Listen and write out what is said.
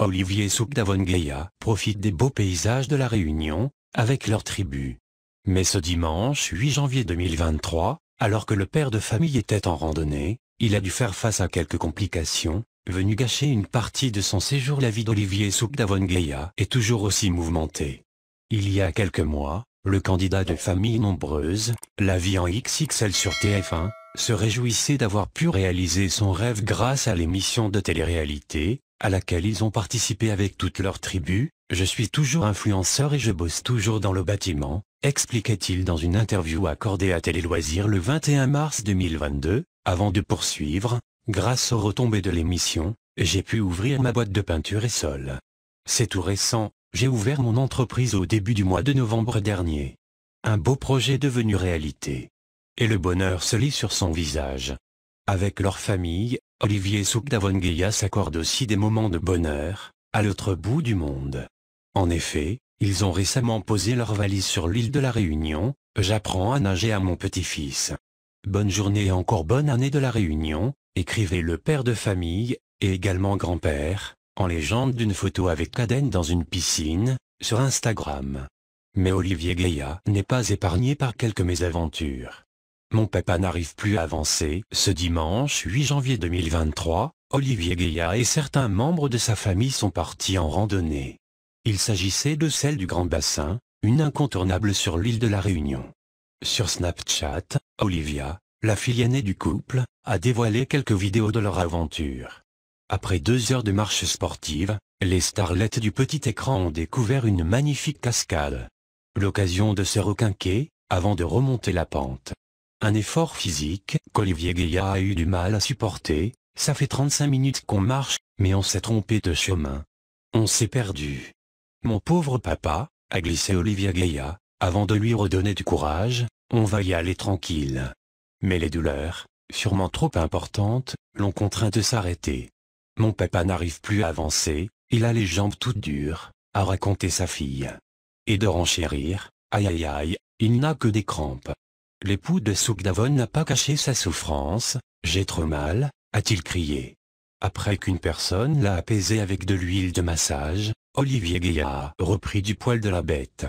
Olivier Soukdavongeya profite des beaux paysages de la Réunion, avec leur tribu. Mais ce dimanche 8 janvier 2023, alors que le père de famille était en randonnée, il a dû faire face à quelques complications, venu gâcher une partie de son séjour. La vie d'Olivier Soukdavongeya est toujours aussi mouvementée. Il y a quelques mois, le candidat de famille nombreuse, la vie en XXL sur TF1, se réjouissait d'avoir pu réaliser son rêve grâce à l'émission de télé-réalité, à laquelle ils ont participé avec toute leur tribu, je suis toujours influenceur et je bosse toujours dans le bâtiment, expliquait-il dans une interview accordée à Télé Loisirs le 21 mars 2022, avant de poursuivre, grâce aux retombées de l'émission, j'ai pu ouvrir ma boîte de peinture et sol. C'est tout récent, j'ai ouvert mon entreprise au début du mois de novembre dernier. Un beau projet devenu réalité. Et le bonheur se lit sur son visage. Avec leur famille, Olivier Soukdavonguilla s'accorde aussi des moments de bonheur, à l'autre bout du monde. En effet, ils ont récemment posé leur valise sur l'île de la Réunion, j'apprends à nager à mon petit-fils. Bonne journée et encore bonne année de la Réunion, écrivait le père de famille, et également grand-père, en légende d'une photo avec Caden dans une piscine, sur Instagram. Mais Olivier Gaya n'est pas épargné par quelques mésaventures. Mon papa n'arrive plus à avancer. Ce dimanche 8 janvier 2023, Olivier Gaillard et certains membres de sa famille sont partis en randonnée. Il s'agissait de celle du Grand Bassin, une incontournable sur l'île de la Réunion. Sur Snapchat, Olivia, la fille aînée du couple, a dévoilé quelques vidéos de leur aventure. Après deux heures de marche sportive, les starlettes du petit écran ont découvert une magnifique cascade. L'occasion de se requinquer, avant de remonter la pente. Un effort physique qu'Olivier Gaïa a eu du mal à supporter, ça fait 35 minutes qu'on marche, mais on s'est trompé de chemin. On s'est perdu. Mon pauvre papa, a glissé Olivier Gaïa, avant de lui redonner du courage, on va y aller tranquille. Mais les douleurs, sûrement trop importantes, l'ont contraint de s'arrêter. Mon papa n'arrive plus à avancer, il a les jambes toutes dures, a raconté sa fille. Et de renchérir, aïe aïe aïe, il n'a que des crampes, L'époux de Soukdavon n'a pas caché sa souffrance, j'ai trop mal, a-t-il crié. Après qu'une personne l'a apaisé avec de l'huile de massage, Olivier Gaillard reprit du poil de la bête.